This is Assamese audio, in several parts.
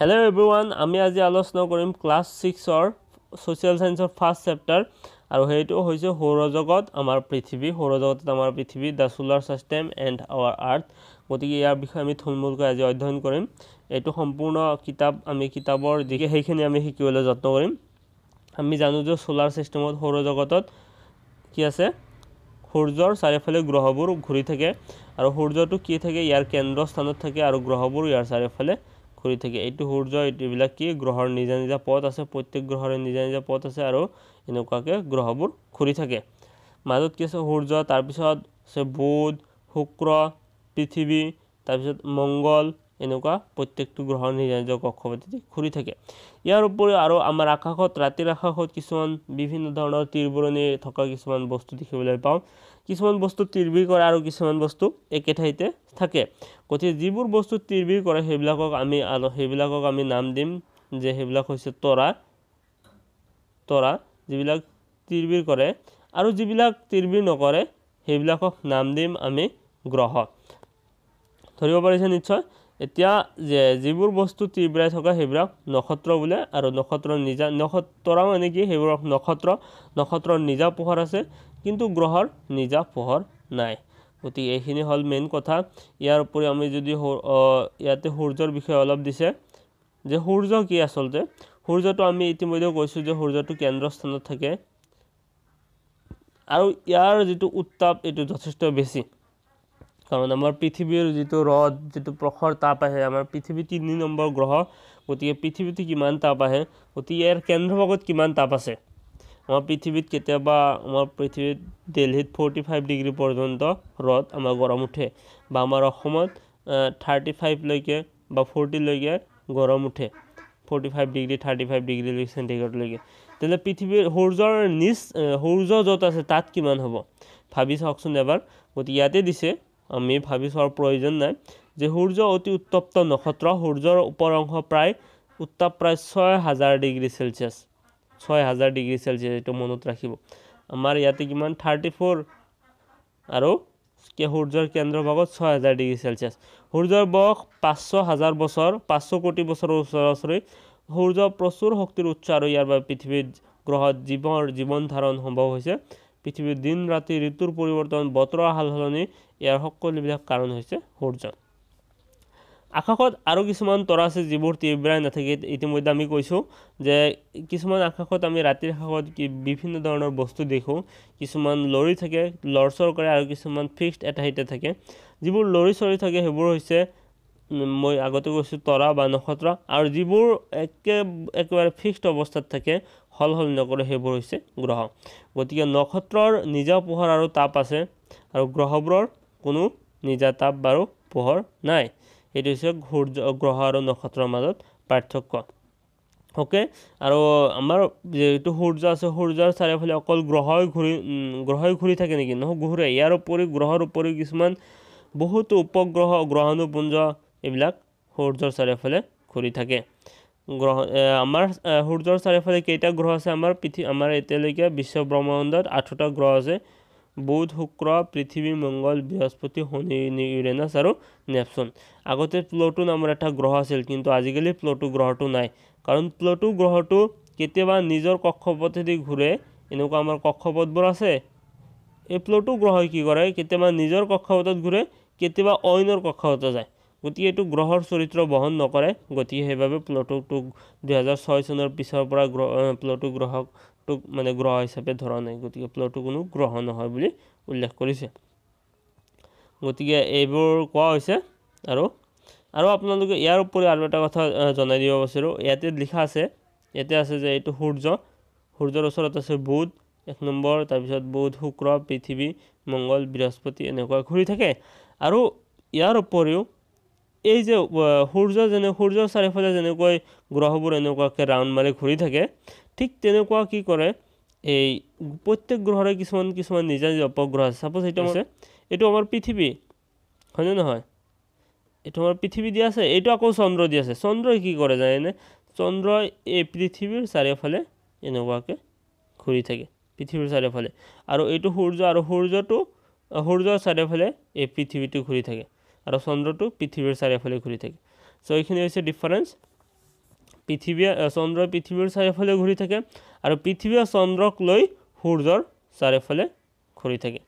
হেল্ল' এভৰিৱান আমি আজি আলোচনা কৰিম ক্লাছ ছিক্সৰ ছ'চিয়েল ছায়েন্সৰ ফাৰ্ষ্ট চেপ্টাৰ আৰু সেইটো হৈছে সৌৰজগত আমাৰ পৃথিৱী সৌৰজগতত আমাৰ পৃথিৱী দ্য চোলাৰ ছিষ্টেম এণ্ড আৱাৰ আৰ্থ গতিকে ইয়াৰ বিষয়ে আমি থুলমূলকৈ আজি অধ্যয়ন কৰিম এইটো সম্পূৰ্ণ কিতাপ আমি কিতাপৰ যিকে সেইখিনি আমি শিকিবলৈ যত্ন কৰিম আমি জানো যে ছ'লাৰ ছিষ্টেমত সৌৰজগতত কি আছে সূৰ্যৰ চাৰিওফালে গ্ৰহবোৰ ঘূৰি থাকে আৰু সূৰ্যটো কি থাকে ইয়াৰ কেন্দ্ৰস্থানত থাকে আৰু গ্ৰহবোৰ ইয়াৰ চাৰিওফালে কৰি থাকে এইটো সূৰ্য এইবিলাক কি গ্ৰহৰ নিজা নিজা পথ আছে প্ৰত্যেক গ্ৰহৰে নিজা নিজা পথ আছে আৰু এনেকুৱাকৈ গ্ৰহবোৰ ঘূৰি থাকে মাজত কি আছে সূৰ্য তাৰপিছত আছে বুধ শুক্ৰ পৃথিৱী তাৰপিছত মংগল এনেকুৱা প্ৰত্যেকটো গ্ৰহ নিজৰ কক্ষপথে ঘূৰি থাকে ইয়াৰ উপৰিও আৰু আমাৰ আকাশত ৰাতিৰ আকাশত কিছুমান বিভিন্ন ধৰণৰ তীৰ্বৰণি থকা কিছুমান বস্তু দেখিবলৈ পাওঁ কিছুমান বস্তু তিৰ্বি কৰে আৰু কিছুমান বস্তু একে ঠাইতে থাকে গতিকে যিবোৰ বস্তু তিৰ্বি কৰে সেইবিলাকক আমি আলো সেইবিলাকক আমি নাম দিম যে সেইবিলাক হৈছে তৰা তৰা যিবিলাক তিৰ্বি কৰে আৰু যিবিলাক তিৰ্বি নকৰে সেইবিলাকক নাম দিম আমি গ্ৰহ ধৰিব পাৰিছে নিশ্চয় এতিয়া যে যিবোৰ বস্তু তীব্ৰাই থকা সেইবিলাক নক্ষত্ৰ বোলে আৰু নক্ষত্ৰৰ নিজা নক্ষত্ৰ মানে কি সেইবোৰক নক্ষত্ৰ নক্ষত্ৰৰ নিজা পোহৰ আছে কিন্তু গ্ৰহৰ নিজা পোহৰ নাই গতিকে এইখিনি হ'ল মেইন কথা ইয়াৰ উপৰি আমি যদি ইয়াতে সূৰ্যৰ বিষয়ে অলপ দিছে যে সূৰ্য কি আচলতে সূৰ্যটো আমি ইতিমধ্যে কৈছোঁ যে সূৰ্যটো কেন্দ্ৰস্থানত থাকে আৰু ইয়াৰ যিটো উত্তাপ এইটো যথেষ্ট বেছি কাৰণ আমাৰ পৃথিৱীৰ যিটো ৰদ যিটো প্ৰখৰ তাপ আহে আমাৰ পৃথিৱী তিনি নম্বৰ গ্ৰহ গতিকে পৃথিৱীটো কিমান তাপ আহে গতিকে ইয়াৰ কেন্দ্ৰভাগত কিমান তাপ আছে আমাৰ পৃথিৱীত কেতিয়াবা আমাৰ পৃথিৱীত দেলহিত ফৰ্টি ফাইভ ডিগ্ৰী পৰ্যন্ত ৰদ আমাৰ গৰম উঠে বা আমাৰ অসমত থাৰ্টি ফাইভলৈকে বা ফৰ্টিলৈকে গৰম উঠে forty five degree thirty five ডিগ্ৰীলৈকে চেণ্টিগ্ৰেডলৈকে তেতিয়া পৃথিৱীৰ সূৰ্যৰ নিচ সূৰ্য য'ত আছে তাত কিমান হ'ব ভাবি চাওকচোন এবাৰ গতিকে ইয়াতে দিছে আমি ভাবি চোৱাৰ প্ৰয়োজন নাই যে সূৰ্য অতি উত্তপ্ত নক্ষত্ৰ সূৰ্যৰ ওপৰ অংশ প্ৰায় উত্তাপ প্ৰায় ছয় হাজাৰ ডিগ্ৰী চেলচিয়াছ ছয় হাজাৰ ডিগ্ৰী চেলচিয়াছ এইটো মনত ৰাখিব আমাৰ ইয়াতে কিমান থাৰ্টি ফ'ৰ আৰু সূৰ্যৰ কেন্দ্ৰ ভাগত ছয় হাজাৰ ডিগ্ৰী চেলচিয়াছ সূৰ্যৰ বয়স পাঁচশ হাজাৰ বছৰ পাঁচশ কোটি বছৰৰ ওচৰাওচৰি সূৰ্য প্ৰচুৰ শক্তিৰ উৎস আৰু ইয়াৰ বাবে পৃথিৱীত গ্ৰহত জীৱৰ জীৱন ধাৰণ সম্ভৱ হৈছে পৃথিৱীৰ দিন ৰাতি ঋতুৰ পৰিৱৰ্তন বতৰৰ সাল সলনি ইয়াৰ সকলোবিলাক কাৰণ হৈছে সূৰ্য আকাশত আৰু কিছুমান তৰা আছে যিবোৰ তীব্ৰাই নাথাকে ইতিমধ্যে আমি কৈছোঁ যে কিছুমান আকাশত আমি ৰাতিৰ আকাশত কি বিভিন্ন ধৰণৰ বস্তু দেখোঁ কিছুমান লৰি থাকে লৰচৰ কৰে আৰু কিছুমান ফিক্সড এটা হিতে থাকে যিবোৰ লৰি চৰি থাকে সেইবোৰ হৈছে মই আগতে কৈছোঁ তৰা বা নক্ষত্ৰ আৰু যিবোৰ একে একেবাৰে ফিক্সড অৱস্থাত থাকে সল সলনি নকৰে সেইবোৰ হৈছে গ্ৰহ গতিকে নক্ষত্ৰৰ নিজা পোহৰ আৰু তাপ আছে আৰু গ্ৰহবোৰৰ কোনো নিজা তাপ বাৰু পোহৰ নাই এইটো হৈছে সূৰ্য গ্ৰহ আৰু নক্ষত্ৰৰ মাজত পাৰ্থক্য অ'কে আৰু আমাৰ যিটো সূৰ্য আছে সূৰ্যৰ চাৰিওফালে অকল গ্ৰহই ঘূৰি গ্ৰহই ঘূৰি থাকে নেকি নহয় ঘূৰে ইয়াৰ উপৰি গ্ৰহৰ উপৰিও কিছুমান বহুতো উপগ্ৰহ গ্ৰহাণুপুঞ্জ এইবিলাক সূৰ্যৰ চাৰিওফালে ঘূৰি থাকে গ্ৰহ আমাৰ সূৰ্যৰ চাৰিওফালে কেইটা গ্ৰহ আছে আমাৰ পৃথিৱী আমাৰ এতিয়ালৈকে বিশ্ব ব্ৰহ্মাণ্ডত আঠোটা গ্ৰহ আছে বুধ শুক্ৰ পৃথিৱী মংগল বৃহস্পতি শনি ইউৰেনাছ আৰু নেপচন আগতে প্লুটো নামৰ এটা গ্ৰহ আছিল কিন্তু আজিকালি প্লটো গ্ৰহটো নাই কাৰণ প্লুটো গ্ৰহটো কেতিয়াবা নিজৰ কক্ষপথেদি ঘূৰে এনেকুৱা আমাৰ কক্ষপথবোৰ আছে এই প্লুটো গ্ৰহই কি কৰে কেতিয়াবা নিজৰ কক্ষপথত ঘূৰে কেতিয়াবা অইনৰ কক্ষপথত যায় গতিকে এইটো গ্ৰহৰ চৰিত্ৰ বহন নকৰে গতিকে সেইবাবে প্লুটোকটোক দুহেজাৰ ছয় চনৰ পিছৰ পৰা গ্ৰহ প্লুটো গ্ৰহকটোক মানে গ্ৰহ হিচাপে ধৰা নাই গতিকে প্লুটো কোনো গ্ৰহ নহয় বুলি উল্লেখ কৰিছে গতিকে এইবোৰ কোৱা হৈছে আৰু আৰু আপোনালোকে ইয়াৰ উপৰি আৰু এটা কথা জনাই দিব বিচাৰোঁ ইয়াতে লিখা আছে ইয়াতে আছে যে এইটো সূৰ্য সূৰ্যৰ ওচৰত আছে বুধ এক নম্বৰ তাৰপিছত বুধ শুক্ৰ পৃথিৱী মংগল বৃহস্পতি এনেকুৱা ঘূৰি থাকে আৰু ইয়াৰ উপৰিও এই যে সূৰ্য যেনে সূৰ্য চাৰিওফালে যেনেকৈ গ্ৰহবোৰ এনেকুৱাকৈ ৰাউণ্ড মাৰি ঘূৰি থাকে ঠিক তেনেকুৱা কি কৰে এই প্ৰত্যেক গ্ৰহৰে কিছুমান কিছুমান নিজা নিজা উপগ্ৰহ আছে চাপ'জ এইটো আছে এইটো আমাৰ পৃথিৱী হয়নে নহয় এইটো আমাৰ পৃথিৱী দিয়া আছে এইটো আকৌ চন্দ্ৰ দি আছে চন্দ্ৰই কি কৰে জানেনে চন্দ্ৰই এই পৃথিৱীৰ চাৰিওফালে এনেকুৱাকৈ ঘূৰি থাকে পৃথিৱীৰ চাৰিওফালে আৰু এইটো সূৰ্য আৰু সূৰ্যটো সূৰ্যৰ চাৰিওফালে এই পৃথিৱীটো ঘূৰি থাকে আৰু চন্দ্ৰটো পৃথিৱীৰ চাৰিওফালে ঘূৰি থাকে চ' এইখিনি হৈছে ডিফাৰেঞ্চ পৃথিৱী চন্দ্ৰই পৃথিৱীৰ চাৰিওফালে ঘূৰি থাকে আৰু পৃথিৱী চন্দ্ৰক লৈ সূৰ্যৰ চাৰিওফালে ঘূৰি থাকে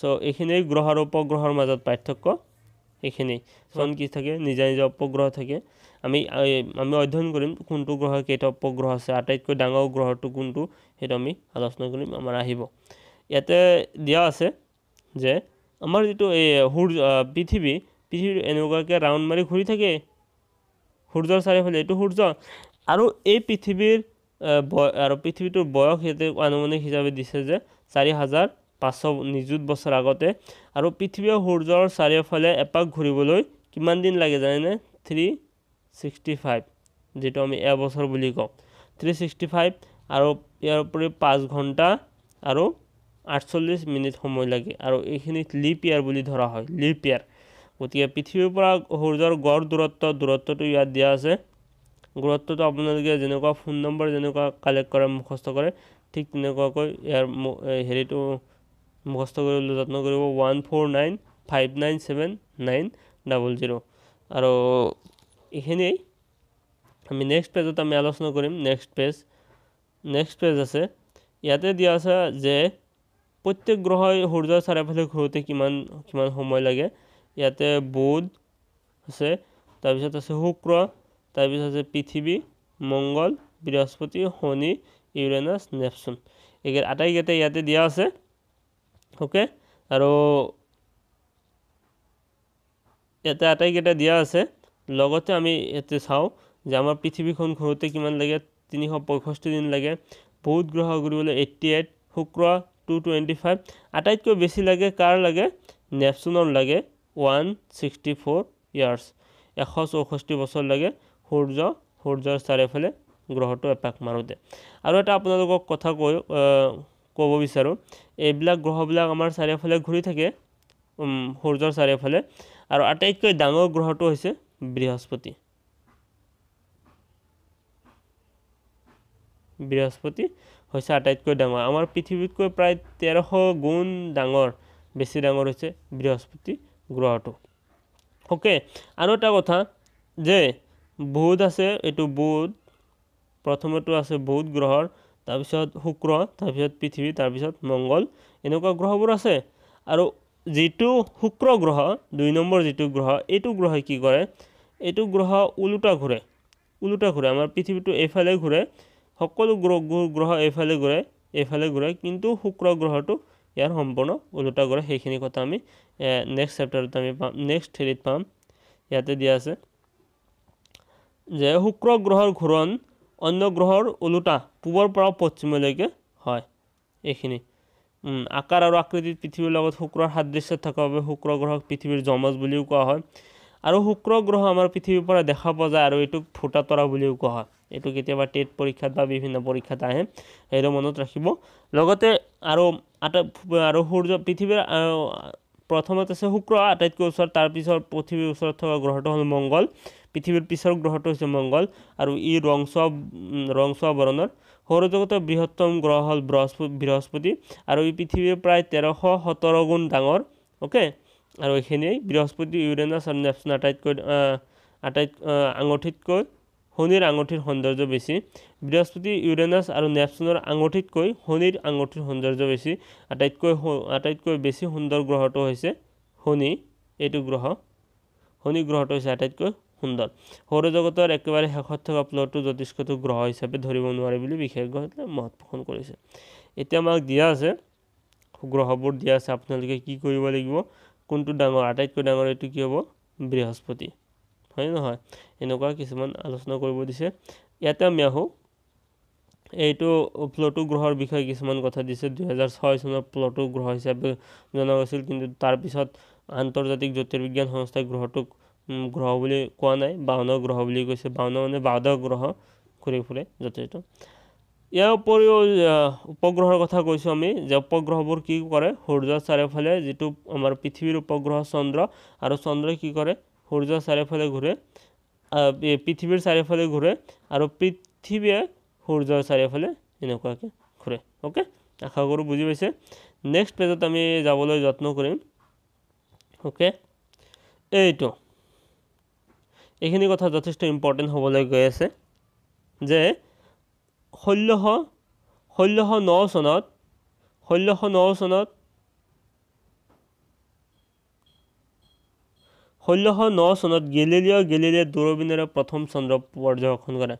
চ' এইখিনি গ্ৰহ আৰু উপগ্ৰহৰ মাজত পাৰ্থক্য এইখিনি চন কি থাকে নিজা নিজা উপগ্ৰহ থাকে আমি আমি অধ্যয়ন কৰিম কোনটো গ্ৰহ কেইটা উপগ্ৰহ আছে আটাইতকৈ ডাঙৰ গ্ৰহটো কোনটো সেইটো আমি আলোচনা কৰিম আমাৰ আহিব ইয়াতে দিয়া আছে যে আমাৰ যিটো এই সূৰ্য পৃথিৱী পৃথিৱীত এনেকুৱাকৈ ৰাউণ্ড মাৰি ঘূৰি থাকে সূৰ্যৰ চাৰিওফালে এইটো সূৰ্য আৰু এই পৃথিৱীৰ বয় আৰু পৃথিৱীটোৰ বয়স সিহঁতে আনুমানিক হিচাপে দিছে যে চাৰি হাজাৰ পাঁচশ নিযুত বছৰ আগতে আৰু পৃথিৱীয়ে সূৰ্যৰ চাৰিওফালে এপাক ঘূৰিবলৈ কিমান দিন লাগে জানেনে থ্ৰী ছিক্সটি ফাইভ যিটো আমি এবছৰ বুলি কওঁ থ্ৰী ছিক্সটি ফাইভ আৰু ইয়াৰ উপৰি পাঁচ ঘণ্টা আৰু আঠচল্লিছ মিনিট সময় লাগে আৰু এইখিনিক লিপ ইয়াৰ বুলি ধৰা হয় লিপ ইয়াৰ গতিকে পৃথিৱীৰ পৰা সূৰ্যৰ গড় দূৰত্ব দূৰত্বটো ইয়াত দিয়া আছে দূৰত্বটো আপোনালোকে যেনেকুৱা ফোন নম্বৰ যেনেকুৱা কালেক্ট কৰে মুখস্থ কৰে ঠিক তেনেকুৱাকৈ ইয়াৰ হেৰিটো মুখস্থ কৰিবলৈ যত্ন কৰিব one four nine five nine seven nine double zero' আৰু এইখিনিয়েই আমি নেক্সট পেজত আমি আলোচনা কৰিম নেক্সট পেজ নেক্সট পেজ আছে ইয়াতে দিয়া আছে যে প্ৰত্যেক গ্ৰহই সূৰ্যৰ চাৰিওফালে ঘূৰোঁতে কিমান কিমান সময় লাগে ইয়াতে বুধ আছে তাৰপিছত আছে শুক্ৰ তাৰপিছত আছে পৃথিৱী মংগল বৃহস্পতি শনি ইউৰেনাছ নেপচুন এইকেইটা আটাইকেইটা ইয়াতে দিয়া আছে অ'কে আৰু ইয়াতে আটাইকেইটা দিয়া আছে লগতে আমি ইয়াতে চাওঁ যে আমাৰ পৃথিৱীখন ঘূৰোতে কিমান লাগে তিনিশ পঁয়ষষ্ঠি দিন লাগে বহুত গ্ৰহ ঘূৰিবলৈ এইট্টি এইট শুক্ৰ টু টুৱেণ্টি ফাইভ আটাইতকৈ বেছি লাগে কাৰ লাগে নেপচুনৰ লাগে ওৱান ছিক্সটি ফ'ৰ ইয়াৰ্ছ এশ চৌষষ্ঠি বছৰ লাগে সূৰ্য সূৰ্যৰ চাৰিওফালে গ্ৰহটো এপাক মাৰোঁতে আৰু এটা আপোনালোকক কথা কৈ ক'ব বিচাৰোঁ এইবিলাক গ্ৰহবিলাক আমাৰ চাৰিওফালে ঘূৰি থাকে সূৰ্যৰ চাৰিওফালে আৰু আটাইতকৈ ডাঙৰ গ্ৰহটো হৈছে বৃহস্পতি বৃহস্পতি হৈছে আটাইতকৈ ডাঙৰ আমাৰ পৃথিৱীতকৈ প্ৰায় তেৰশ গুণ ডাঙৰ বেছি ডাঙৰ হৈছে বৃহস্পতি গ্ৰহটো অ'কে আৰু এটা কথা যে বুধ আছে এইটো বুধ প্ৰথমেতো আছে বুধ গ্ৰহৰ তাৰপিছত শুক্ৰ তাৰপিছত পৃথিৱী তাৰপিছত মংগল এনেকুৱা গ্ৰহবোৰ আছে আৰু যিটো শুক্ৰ গ্ৰহ দুই নম্বৰ যিটো গ্ৰহ এইটো গ্ৰহে কি কৰে এইটো গ্ৰহ ওলোটা ঘূৰে ওলোটা ঘূৰে আমাৰ পৃথিৱীটো এইফালে ঘূৰে সকলো গ্ৰহ গ্ৰহ এইফালে ঘূৰে এইফালে ঘূৰে কিন্তু শুক্ৰ গ্ৰহটো ইয়াৰ সম্পূৰ্ণ ওলোটা কৰে সেইখিনি কথা আমি নেক্সট চেপ্টাৰত আমি পাম নেক্সট হেৰিত পাম ইয়াতে দিয়া আছে যে শুক্ৰ গ্ৰহৰ ঘূৰণ অন্য গ্ৰহৰ ওলোটা পূবৰ পৰা পশ্চিমলৈকে হয় এইখিনি আকাৰ আৰু আকৃতিত পৃথিৱীৰ লগত শুক্ৰৰ সাদৃশ্য থকাৰ বাবে শুক্ৰ গ্ৰহক পৃথিৱীৰ জমজ বুলিও কোৱা হয় আৰু শুক্ৰ গ্ৰহ আমাৰ পৃথিৱীৰ পৰা দেখা পোৱা যায় আৰু এইটোক ফুটা তৰা বুলিও কোৱা হয় এইটো কেতিয়াবা টেট পৰীক্ষাত বা বিভিন্ন পৰীক্ষাত আহে সেইটো মনত ৰাখিব লগতে আৰু আটাই আৰু সূৰ্য পৃথিৱীৰ প্ৰথমতে আছে শুক্ৰ আটাইতকৈ ওচৰত তাৰপিছত পৃথিৱীৰ ওচৰত থকা গ্ৰহটো হ'ল মংগল পৃথিৱীৰ পিছৰ গ্ৰহটো হৈছে মংগল আৰু ই ৰংচোৱা ৰংচোৱা বৰণৰ সৌৰজগতৰ বৃহত্তম গ্ৰহ হ'ল বৃহস্পতি বৃহস্পতি আৰু ই পৃথিৱীৰ প্ৰায় তেৰশ সোতৰ গুণ ডাঙৰ অ'কে আৰু এইখিনিয়েই বৃহস্পতি ইউৰেনাছ আৰু নেপচুন আটাইতকৈ আটাইত আঙঠিতকৈ শনিৰ আঙঠিৰ সৌন্দৰ্য বেছি বৃহস্পতি ইউৰেনাছ আৰু নেপচুনৰ আঙঠিতকৈ শনিৰ আঙঠিৰ সৌন্দৰ্য বেছি আটাইতকৈ আটাইতকৈ বেছি সুন্দৰ গ্ৰহটো হৈছে শনি এইটো গ্ৰহ শনি গ্ৰহটো হৈছে আটাইতকৈ সুন্দৰ সৌৰজগতৰ একেবাৰে শেষত থকা প্লটো জ্যোতিষ্কটো গ্ৰহ হিচাপে ধৰিব নোৱাৰে বুলি বিশেষজ্ঞসকলে মত পোষণ কৰিছে এতিয়া আমাক দিয়া আছে গ্ৰহবোৰ দিয়া আছে আপোনালোকে কি কৰিব লাগিব কোনটো ডাঙৰ আটাইতকৈ ডাঙৰ এইটো কি হ'ব বৃহস্পতি হয় নহয় এনেকুৱা কিছুমান আলোচনা কৰিব দিছে ইয়াতে আমি আহোঁ এইটো প্লটো গ্ৰহৰ বিষয়ে কিছুমান কথা দিছে দুহেজাৰ ছয় চনত প্লটো গ্ৰহ হিচাপে জনা গৈছিল কিন্তু তাৰপিছত আন্তৰ্জাতিক জ্যোতিৰ্বিজ্ঞান সংস্থাই গ্ৰহটোক গ্ৰহ বুলি কোৱা নাই বাউন গ্ৰহ বুলি কৈছে বাউন মানে বাদ গ্ৰহ ঘূৰি ফুৰে যথেষ্ট ইয়াৰ উপৰিও উপগ্ৰহৰ কথা কৈছোঁ আমি যে উপগ্ৰহবোৰ কি কৰে সূৰ্যৰ চাৰিওফালে যিটো আমাৰ পৃথিৱীৰ উপগ্ৰহ চন্দ্ৰ আৰু চন্দ্ৰই কি কৰে সূৰ্যৰ চাৰিওফালে ঘূৰে পৃথিৱীৰ চাৰিওফালে ঘূৰে আৰু পৃথিৱীয়ে সূৰ্যৰ চাৰিওফালে এনেকুৱাকৈ ঘূৰে অ'কে আশা কৰোঁ বুজি পাইছে নেক্সট পেজত আমি যাবলৈ যত্ন কৰিম অ'কে এইটো এইখিনি কথা যথেষ্ট ইম্পৰ্টেণ্ট হ'বলৈ গৈ আছে যে ষোল্লশ ষোল্লশ ন চনত ষোল্লশ ন চনত ষোল্লশ ন চনত গেলেলিয় গেলেলিয়া দূৰবীণেৰে প্ৰথম চন্দ্ৰ পৰ্যবেক্ষণ কৰে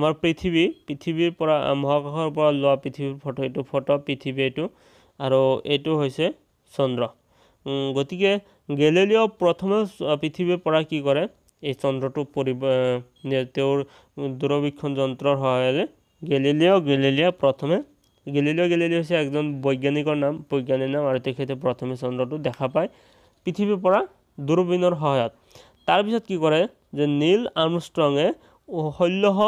আমাৰ পৃথিৱী পৃথিৱীৰ পৰা মহাকাশৰ পৰা লোৱা পৃথিৱীৰ ফটো এইটো ফটো পৃথিৱী এইটো আৰু এইটো হৈছে চন্দ্ৰ গতিকে গেলেলিয় প্ৰথমে পৃথিৱীৰ পৰা কি কৰে এই চন্দ্ৰটো পৰি তেওঁৰ দূৰবীক্ষণ যন্ত্ৰৰ সহায়েৰে গেলিলিও গেলিলিও প্ৰথমে গেলিলিও গেলিলি হৈছে একজন বৈজ্ঞানিকৰ নাম বৈজ্ঞানিক নাম আৰু তেখেতে প্ৰথমে চন্দ্ৰটো দেখা পায় পৃথিৱীৰ পৰা দূৰবীনৰ সহায়ত তাৰপিছত কি কৰে যে নীল আৰ্মষ্ট্ৰঙে ষোল্লশ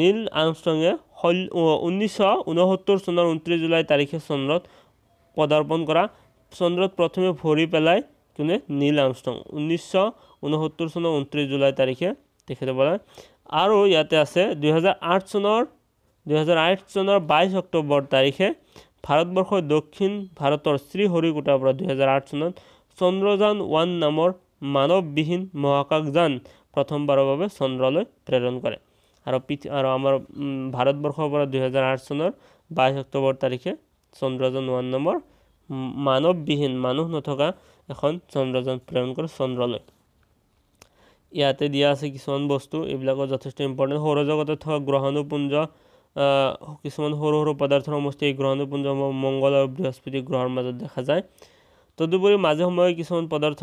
নীল আৰ্মষ্ট্ৰঙে ঊনৈছশ ঊনসত্তৰ চনৰ ঊনত্ৰিছ জুলাই তাৰিখে চন্দ্ৰত পদাৰ্পণ কৰা চন্দ্ৰত প্ৰথমে ভৰি পেলাই কোনে নীল আৰ্মষ্ট্ৰং ঊনৈছশ ঊনসত্তৰ চনৰ ঊনত্ৰিছ জুলাই তাৰিখে তেখেতে পেলাই আৰু ইয়াতে আছে দুহেজাৰ আঠ চনৰ দুহেজাৰ আঠ চনৰ বাইছ অক্টোবৰ তাৰিখে ভাৰতবৰ্ষৰ দক্ষিণ ভাৰতৰ শ্ৰীহৰিকোটাৰ পৰা দুহেজাৰ আঠ চনত চন্দ্ৰযান ওৱান নামৰ মানৱবিহীন মহাকাশযান প্ৰথমবাৰৰ বাবে চন্দ্ৰলৈ প্ৰেৰণ কৰে আৰু পৃথি আৰু আমাৰ ভাৰতবৰ্ষৰ পৰা দুহেজাৰ আঠ চনৰ বাইছ অক্টোবৰ তাৰিখে চন্দ্ৰযান ওৱান নামৰ মানৱবিহীন মানুহ নথকা এখন চন্দ্ৰযান প্ৰেৰণ কৰে চন্দ্ৰলৈ ইয়াতে দিয়া আছে কিছুমান বস্তু এইবিলাকৰ যথেষ্ট ইম্পৰ্টেণ্ট সৌৰজগতত থকা গ্ৰহাণুপুঞ্জ কিছুমান সৰু সৰু পদাৰ্থৰ সমষ্টি এই গ্ৰহাণুপুঞ্জ মংগল আৰু বৃহস্পতি গ্ৰহৰ মাজত দেখা যায় তদুপৰি মাজে সময়ে কিছুমান পদাৰ্থ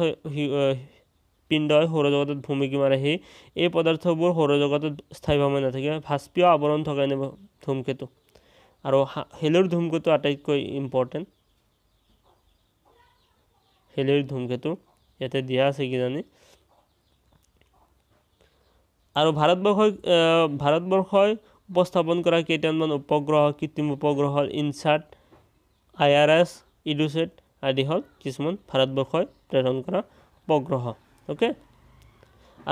পিণ্ডই সৌৰজগতত ভূমিকি মাৰে সেই এই পদাৰ্থবোৰ সৌৰজগতত স্থায়ীভাৱে নাথাকে ভাস্পীয় আৱৰণ থকা এনে ধূমকেতু আৰু হেলৰ ধূমকেতু আটাইতকৈ ইম্পৰ্টেণ্ট হেলৰ ধূমকেতু ইয়াতে দিয়া আছে কিজানি আৰু ভাৰতবৰ্ষই ভাৰতবৰ্ষই উপস্থাপন কৰা কেইটামান উপগ্ৰহ কৃত্ৰিম উপগ্ৰহৰ INSAT I R S EDUSAT আদি হ'ল কিছুমান ভাৰতবৰ্ষই প্ৰেৰণ কৰা উপগ্ৰহ অ'কে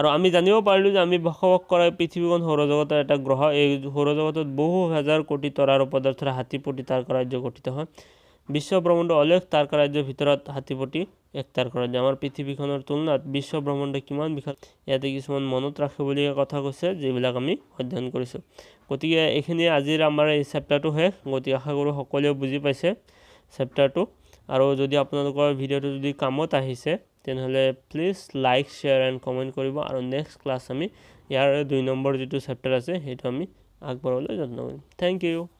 আৰু আমি জানিব পাৰিলোঁ যে আমি বসবাস কৰা পৃথিৱীখন সৌৰজগতৰ এটা গ্ৰহ এই সৌৰজগতত বহু হাজাৰ কোটি তৰাৰ পদাৰ্থৰ হাতীপতি তাৰকা ৰাজ্য গঠিত হয় বিশ্ব ব্ৰহ্মাণ্ড অলেখ তাৰকা ৰাজ্যৰ ভিতৰত হাতীপতি একতাৰ কৰা যায় আমাৰ পৃথিৱীখনৰ তুলনাত বিশ্ব বিশ্বব্ৰহ্মাণ্ড কিমান বিশাল ইয়াতে কিছুমান মনত ৰাখিবলগীয়া কথা কৈছে যিবিলাক আমি অধ্যয়ন কৰিছোঁ গতিকে এইখিনিয়ে আজিৰ আমাৰ এই চেপ্তাৰটো শেষ গতিকে আশা কৰোঁ সকলোৱে বুজি পাইছে চেপ্তাৰটো আৰু যদি আপোনালোকৰ ভিডিঅ'টো যদি কামত আহিছে তেনেহ'লে please like share and comment কৰিব আৰু নেক্সট ক্লাছ আমি ইয়াৰ দুই নম্বৰ যিটো চেপ্তাৰ আছে সেইটো আমি আগবঢ়াবলৈ যত্ন কৰিম থেংক ইউ